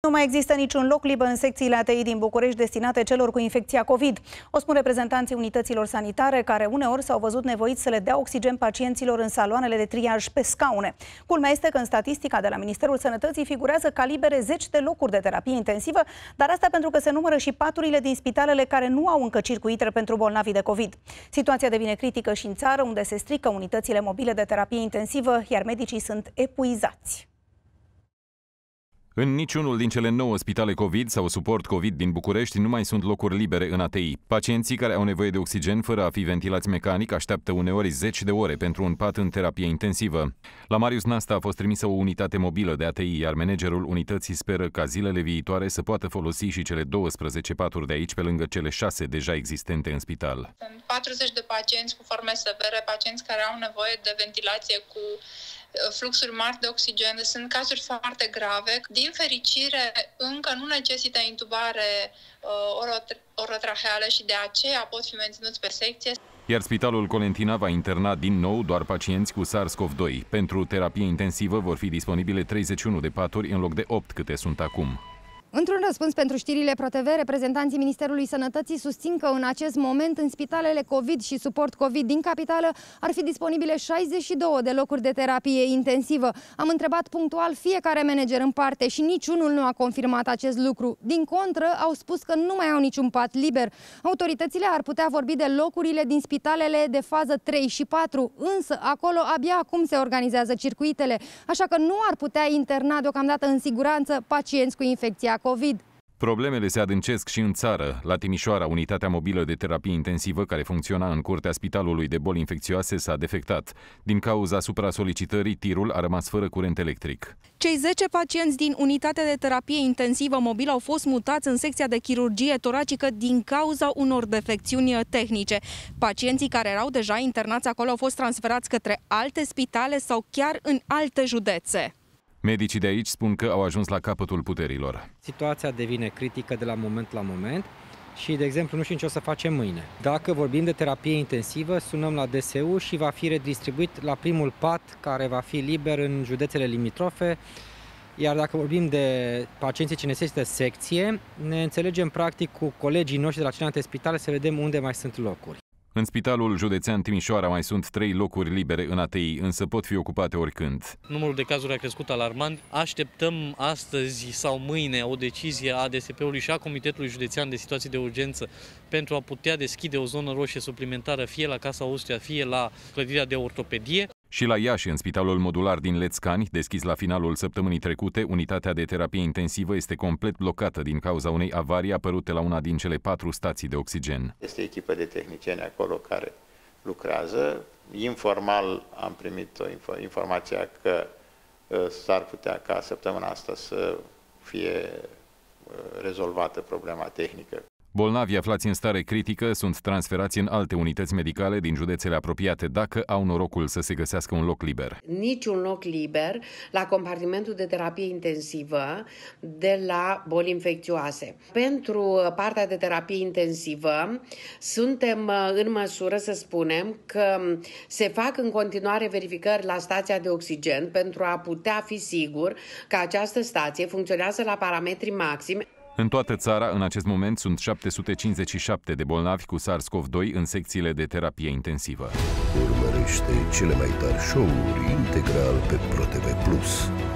Nu mai există niciun loc liber în secțiile ATI din București destinate celor cu infecția COVID. O spun reprezentanții unităților sanitare, care uneori s-au văzut nevoiți să le dea oxigen pacienților în saloanele de triaj pe scaune. Culmea este că în statistica de la Ministerul Sănătății figurează ca libere 10 de locuri de terapie intensivă, dar asta pentru că se numără și paturile din spitalele care nu au încă circuitre pentru bolnavi de COVID. Situația devine critică și în țară, unde se strică unitățile mobile de terapie intensivă, iar medicii sunt epuizați. În niciunul din cele nouă spitale COVID sau suport COVID din București nu mai sunt locuri libere în ATI. Pacienții care au nevoie de oxigen fără a fi ventilați mecanic așteaptă uneori 10 de ore pentru un pat în terapie intensivă. La Marius Nasta a fost trimisă o unitate mobilă de ATI, iar managerul unității speră ca zilele viitoare să poată folosi și cele 12 paturi de aici pe lângă cele 6 deja existente în spital. Sunt 40 de pacienți cu forme severe, pacienți care au nevoie de ventilație cu fluxuri mari de oxigen, sunt cazuri foarte grave. Din fericire, încă nu necesită intubare uh, orotraheală și de aceea pot fi menținuți pe secție iar Spitalul Colentina va interna din nou doar pacienți cu SARS-CoV-2. Pentru terapie intensivă vor fi disponibile 31 de paturi în loc de 8 câte sunt acum. Într-un răspuns pentru știrile ProTV, reprezentanții Ministerului Sănătății susțin că în acest moment în spitalele COVID și suport COVID din capitală ar fi disponibile 62 de locuri de terapie intensivă. Am întrebat punctual fiecare manager în parte și niciunul nu a confirmat acest lucru. Din contră, au spus că nu mai au niciun pat liber. Autoritățile ar putea vorbi de locurile din spitalele de fază 3 și 4, însă acolo abia acum se organizează circuitele, așa că nu ar putea interna deocamdată în siguranță pacienți cu infecția COVID. Problemele se adâncesc și în țară. La Timișoara, unitatea mobilă de terapie intensivă care funcționa în curtea Spitalului de Boli Infecțioase s-a defectat. Din cauza supra-solicitării, tirul a rămas fără curent electric. Cei 10 pacienți din unitatea de terapie intensivă mobilă au fost mutați în secția de chirurgie toracică din cauza unor defecțiuni tehnice. Pacienții care erau deja internați acolo au fost transferați către alte spitale sau chiar în alte județe. Medicii de aici spun că au ajuns la capătul puterilor. Situația devine critică de la moment la moment și, de exemplu, nu știm ce o să facem mâine. Dacă vorbim de terapie intensivă, sunăm la DSU și va fi redistribuit la primul pat care va fi liber în județele limitrofe, iar dacă vorbim de pacienții ce necesită secție, ne înțelegem practic cu colegii noștri de la celelalte spitale să vedem unde mai sunt locuri. În Spitalul Județean Timișoara mai sunt trei locuri libere în ATI, însă pot fi ocupate oricând. Numărul de cazuri a crescut alarmant. Așteptăm astăzi sau mâine o decizie a DSP-ului și a Comitetului Județean de Situații de Urgență pentru a putea deschide o zonă roșie suplimentară fie la Casa Austria, fie la clădirea de ortopedie. Și la Iași, în spitalul modular din Lețcani, deschis la finalul săptămânii trecute, unitatea de terapie intensivă este complet blocată din cauza unei avarii apărute la una din cele patru stații de oxigen. Este echipă de tehnicieni acolo care lucrează. Informal am primit o informația că uh, s-ar putea ca săptămâna asta să fie uh, rezolvată problema tehnică Bolnavi aflați în stare critică sunt transferați în alte unități medicale din județele apropiate dacă au norocul să se găsească un loc liber. Niciun loc liber la compartimentul de terapie intensivă de la boli infecțioase. Pentru partea de terapie intensivă suntem uh, în măsură să spunem că se fac în continuare verificări la stația de oxigen pentru a putea fi sigur că această stație funcționează la parametri maximi. În toată țara, în acest moment, sunt 757 de bolnavi cu SARS-CoV-2 în secțiile de terapie intensivă. Urmărește cele mai tari show-uri integral pe ProTV+.